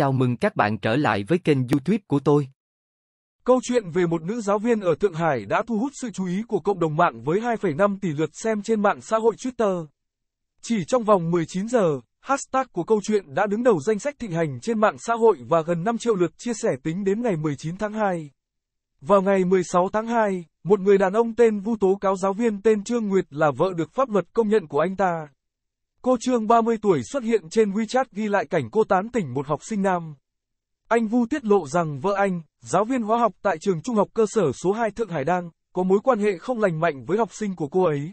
Chào mừng các bạn trở lại với kênh YouTube của tôi. Câu chuyện về một nữ giáo viên ở Thượng Hải đã thu hút sự chú ý của cộng đồng mạng với 2,5 tỷ lượt xem trên mạng xã hội Twitter. Chỉ trong vòng 19 giờ, hashtag của câu chuyện đã đứng đầu danh sách thịnh hành trên mạng xã hội và gần 5 triệu lượt chia sẻ tính đến ngày 19 tháng 2. Vào ngày 16 tháng 2, một người đàn ông tên Vu tố cáo giáo viên tên Trương Nguyệt là vợ được pháp luật công nhận của anh ta. Cô Trương 30 tuổi xuất hiện trên WeChat ghi lại cảnh cô tán tỉnh một học sinh nam. Anh Vu tiết lộ rằng vợ anh, giáo viên hóa học tại trường trung học cơ sở số 2 Thượng Hải Đang, có mối quan hệ không lành mạnh với học sinh của cô ấy.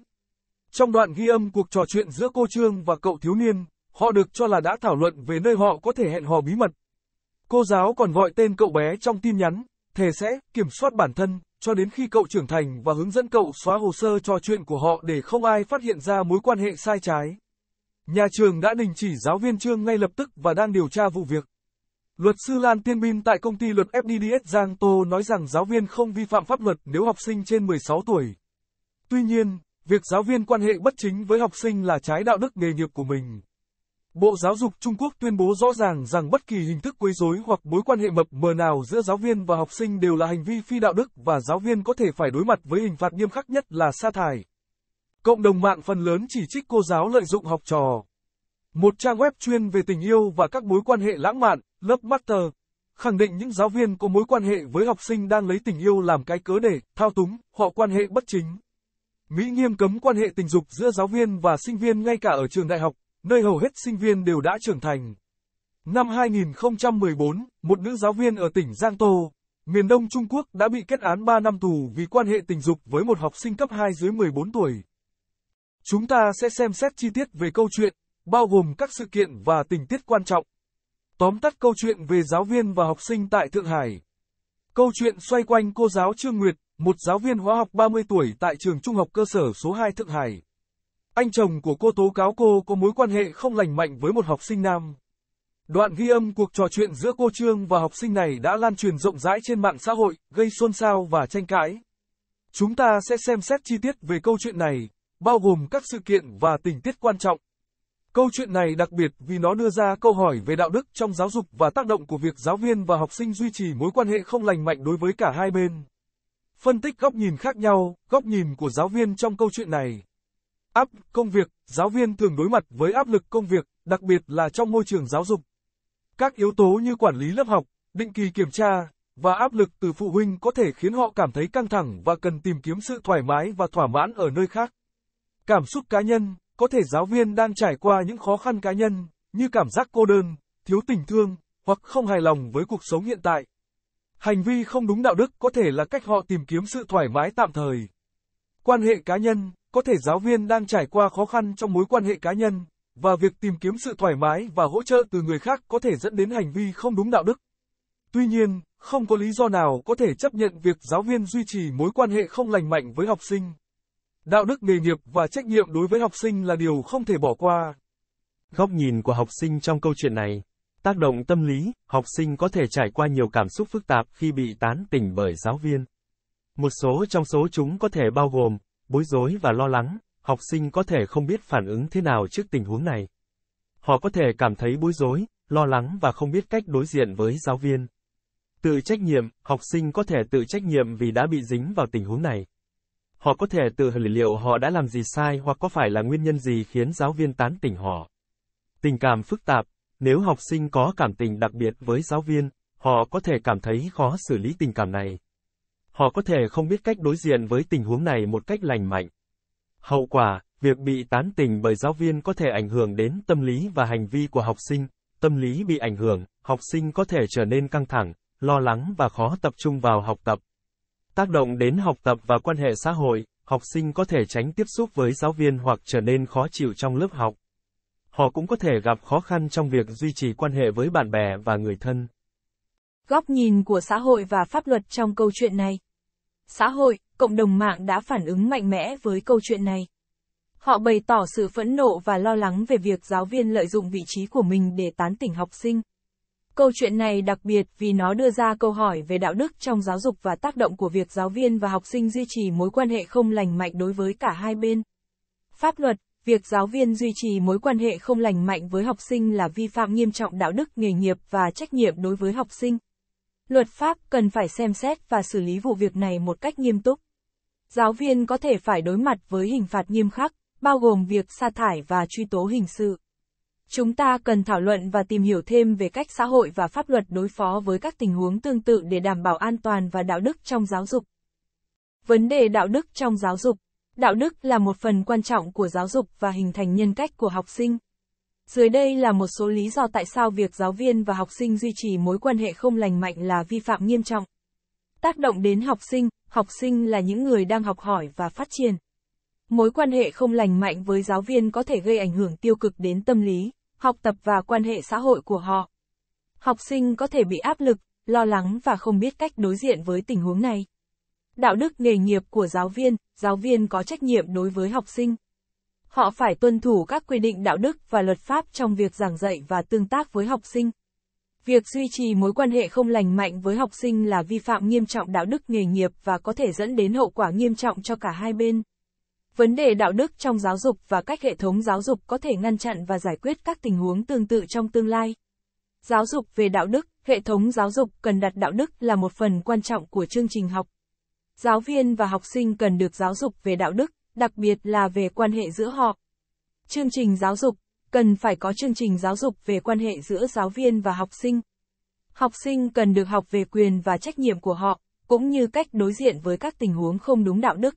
Trong đoạn ghi âm cuộc trò chuyện giữa cô Trương và cậu thiếu niên, họ được cho là đã thảo luận về nơi họ có thể hẹn hò bí mật. Cô giáo còn gọi tên cậu bé trong tin nhắn, thề sẽ kiểm soát bản thân, cho đến khi cậu trưởng thành và hướng dẫn cậu xóa hồ sơ trò chuyện của họ để không ai phát hiện ra mối quan hệ sai trái. Nhà trường đã đình chỉ giáo viên Trương ngay lập tức và đang điều tra vụ việc. Luật sư Lan Tiên Bin tại công ty luật FDDS Giang Tô nói rằng giáo viên không vi phạm pháp luật nếu học sinh trên 16 tuổi. Tuy nhiên, việc giáo viên quan hệ bất chính với học sinh là trái đạo đức nghề nghiệp của mình. Bộ Giáo dục Trung Quốc tuyên bố rõ ràng rằng bất kỳ hình thức quấy rối hoặc mối quan hệ mập mờ nào giữa giáo viên và học sinh đều là hành vi phi đạo đức và giáo viên có thể phải đối mặt với hình phạt nghiêm khắc nhất là sa thải. Cộng đồng mạng phần lớn chỉ trích cô giáo lợi dụng học trò. Một trang web chuyên về tình yêu và các mối quan hệ lãng mạn, lớp Master, khẳng định những giáo viên có mối quan hệ với học sinh đang lấy tình yêu làm cái cớ để thao túng họ quan hệ bất chính. Mỹ nghiêm cấm quan hệ tình dục giữa giáo viên và sinh viên ngay cả ở trường đại học, nơi hầu hết sinh viên đều đã trưởng thành. Năm 2014, một nữ giáo viên ở tỉnh Giang Tô, miền đông Trung Quốc đã bị kết án 3 năm tù vì quan hệ tình dục với một học sinh cấp 2 dưới 14 tuổi. Chúng ta sẽ xem xét chi tiết về câu chuyện, bao gồm các sự kiện và tình tiết quan trọng. Tóm tắt câu chuyện về giáo viên và học sinh tại Thượng Hải. Câu chuyện xoay quanh cô giáo Trương Nguyệt, một giáo viên hóa học 30 tuổi tại trường trung học cơ sở số 2 Thượng Hải. Anh chồng của cô tố cáo cô có mối quan hệ không lành mạnh với một học sinh nam. Đoạn ghi âm cuộc trò chuyện giữa cô Trương và học sinh này đã lan truyền rộng rãi trên mạng xã hội, gây xôn xao và tranh cãi. Chúng ta sẽ xem xét chi tiết về câu chuyện này, bao gồm các sự kiện và tình tiết quan trọng. Câu chuyện này đặc biệt vì nó đưa ra câu hỏi về đạo đức trong giáo dục và tác động của việc giáo viên và học sinh duy trì mối quan hệ không lành mạnh đối với cả hai bên. Phân tích góc nhìn khác nhau, góc nhìn của giáo viên trong câu chuyện này. Áp công việc, giáo viên thường đối mặt với áp lực công việc, đặc biệt là trong môi trường giáo dục. Các yếu tố như quản lý lớp học, định kỳ kiểm tra và áp lực từ phụ huynh có thể khiến họ cảm thấy căng thẳng và cần tìm kiếm sự thoải mái và thỏa mãn ở nơi khác. Cảm xúc cá nhân, có thể giáo viên đang trải qua những khó khăn cá nhân, như cảm giác cô đơn, thiếu tình thương, hoặc không hài lòng với cuộc sống hiện tại. Hành vi không đúng đạo đức có thể là cách họ tìm kiếm sự thoải mái tạm thời. Quan hệ cá nhân, có thể giáo viên đang trải qua khó khăn trong mối quan hệ cá nhân, và việc tìm kiếm sự thoải mái và hỗ trợ từ người khác có thể dẫn đến hành vi không đúng đạo đức. Tuy nhiên, không có lý do nào có thể chấp nhận việc giáo viên duy trì mối quan hệ không lành mạnh với học sinh. Đạo đức nghề nghiệp và trách nhiệm đối với học sinh là điều không thể bỏ qua. Góc nhìn của học sinh trong câu chuyện này Tác động tâm lý, học sinh có thể trải qua nhiều cảm xúc phức tạp khi bị tán tỉnh bởi giáo viên. Một số trong số chúng có thể bao gồm bối rối và lo lắng, học sinh có thể không biết phản ứng thế nào trước tình huống này. Họ có thể cảm thấy bối rối, lo lắng và không biết cách đối diện với giáo viên. Tự trách nhiệm, học sinh có thể tự trách nhiệm vì đã bị dính vào tình huống này. Họ có thể tự hỏi liệu họ đã làm gì sai hoặc có phải là nguyên nhân gì khiến giáo viên tán tỉnh họ. Tình cảm phức tạp, nếu học sinh có cảm tình đặc biệt với giáo viên, họ có thể cảm thấy khó xử lý tình cảm này. Họ có thể không biết cách đối diện với tình huống này một cách lành mạnh. Hậu quả, việc bị tán tỉnh bởi giáo viên có thể ảnh hưởng đến tâm lý và hành vi của học sinh, tâm lý bị ảnh hưởng, học sinh có thể trở nên căng thẳng, lo lắng và khó tập trung vào học tập tác động đến học tập và quan hệ xã hội, học sinh có thể tránh tiếp xúc với giáo viên hoặc trở nên khó chịu trong lớp học. Họ cũng có thể gặp khó khăn trong việc duy trì quan hệ với bạn bè và người thân. Góc nhìn của xã hội và pháp luật trong câu chuyện này. Xã hội, cộng đồng mạng đã phản ứng mạnh mẽ với câu chuyện này. Họ bày tỏ sự phẫn nộ và lo lắng về việc giáo viên lợi dụng vị trí của mình để tán tỉnh học sinh. Câu chuyện này đặc biệt vì nó đưa ra câu hỏi về đạo đức trong giáo dục và tác động của việc giáo viên và học sinh duy trì mối quan hệ không lành mạnh đối với cả hai bên. Pháp luật, việc giáo viên duy trì mối quan hệ không lành mạnh với học sinh là vi phạm nghiêm trọng đạo đức nghề nghiệp và trách nhiệm đối với học sinh. Luật pháp cần phải xem xét và xử lý vụ việc này một cách nghiêm túc. Giáo viên có thể phải đối mặt với hình phạt nghiêm khắc, bao gồm việc sa thải và truy tố hình sự. Chúng ta cần thảo luận và tìm hiểu thêm về cách xã hội và pháp luật đối phó với các tình huống tương tự để đảm bảo an toàn và đạo đức trong giáo dục. Vấn đề đạo đức trong giáo dục Đạo đức là một phần quan trọng của giáo dục và hình thành nhân cách của học sinh. Dưới đây là một số lý do tại sao việc giáo viên và học sinh duy trì mối quan hệ không lành mạnh là vi phạm nghiêm trọng. Tác động đến học sinh, học sinh là những người đang học hỏi và phát triển. Mối quan hệ không lành mạnh với giáo viên có thể gây ảnh hưởng tiêu cực đến tâm lý, học tập và quan hệ xã hội của họ. Học sinh có thể bị áp lực, lo lắng và không biết cách đối diện với tình huống này. Đạo đức nghề nghiệp của giáo viên, giáo viên có trách nhiệm đối với học sinh. Họ phải tuân thủ các quy định đạo đức và luật pháp trong việc giảng dạy và tương tác với học sinh. Việc duy trì mối quan hệ không lành mạnh với học sinh là vi phạm nghiêm trọng đạo đức nghề nghiệp và có thể dẫn đến hậu quả nghiêm trọng cho cả hai bên. Vấn đề đạo đức trong giáo dục và cách hệ thống giáo dục có thể ngăn chặn và giải quyết các tình huống tương tự trong tương lai. Giáo dục về đạo đức, hệ thống giáo dục cần đặt đạo đức là một phần quan trọng của chương trình học. Giáo viên và học sinh cần được giáo dục về đạo đức, đặc biệt là về quan hệ giữa họ. Chương trình giáo dục cần phải có chương trình giáo dục về quan hệ giữa giáo viên và học sinh. Học sinh cần được học về quyền và trách nhiệm của họ, cũng như cách đối diện với các tình huống không đúng đạo đức.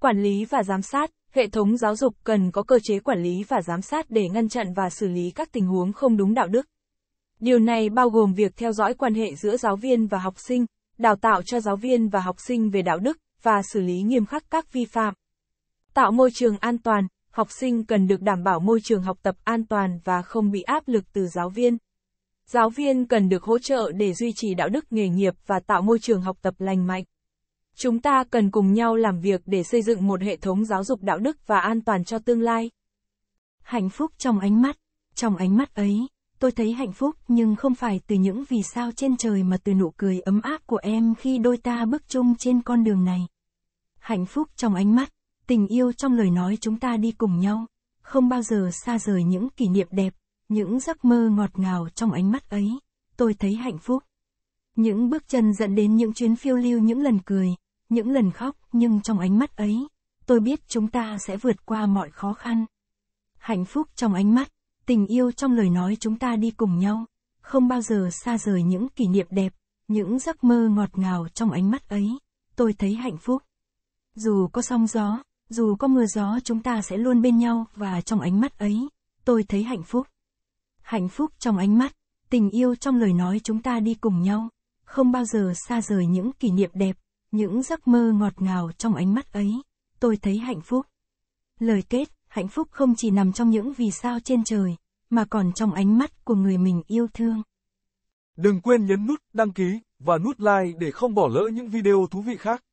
Quản lý và giám sát, hệ thống giáo dục cần có cơ chế quản lý và giám sát để ngăn chặn và xử lý các tình huống không đúng đạo đức. Điều này bao gồm việc theo dõi quan hệ giữa giáo viên và học sinh, đào tạo cho giáo viên và học sinh về đạo đức và xử lý nghiêm khắc các vi phạm. Tạo môi trường an toàn, học sinh cần được đảm bảo môi trường học tập an toàn và không bị áp lực từ giáo viên. Giáo viên cần được hỗ trợ để duy trì đạo đức nghề nghiệp và tạo môi trường học tập lành mạnh. Chúng ta cần cùng nhau làm việc để xây dựng một hệ thống giáo dục đạo đức và an toàn cho tương lai. Hạnh phúc trong ánh mắt, trong ánh mắt ấy, tôi thấy hạnh phúc nhưng không phải từ những vì sao trên trời mà từ nụ cười ấm áp của em khi đôi ta bước chung trên con đường này. Hạnh phúc trong ánh mắt, tình yêu trong lời nói chúng ta đi cùng nhau, không bao giờ xa rời những kỷ niệm đẹp, những giấc mơ ngọt ngào trong ánh mắt ấy, tôi thấy hạnh phúc. Những bước chân dẫn đến những chuyến phiêu lưu những lần cười, những lần khóc, nhưng trong ánh mắt ấy, tôi biết chúng ta sẽ vượt qua mọi khó khăn. Hạnh phúc trong ánh mắt, tình yêu trong lời nói chúng ta đi cùng nhau, không bao giờ xa rời những kỷ niệm đẹp, những giấc mơ ngọt ngào trong ánh mắt ấy, tôi thấy hạnh phúc. Dù có sóng gió, dù có mưa gió chúng ta sẽ luôn bên nhau và trong ánh mắt ấy, tôi thấy hạnh phúc. Hạnh phúc trong ánh mắt, tình yêu trong lời nói chúng ta đi cùng nhau, không bao giờ xa rời những kỷ niệm đẹp, những giấc mơ ngọt ngào trong ánh mắt ấy, tôi thấy hạnh phúc. Lời kết, hạnh phúc không chỉ nằm trong những vì sao trên trời, mà còn trong ánh mắt của người mình yêu thương. Đừng quên nhấn nút đăng ký và nút like để không bỏ lỡ những video thú vị khác.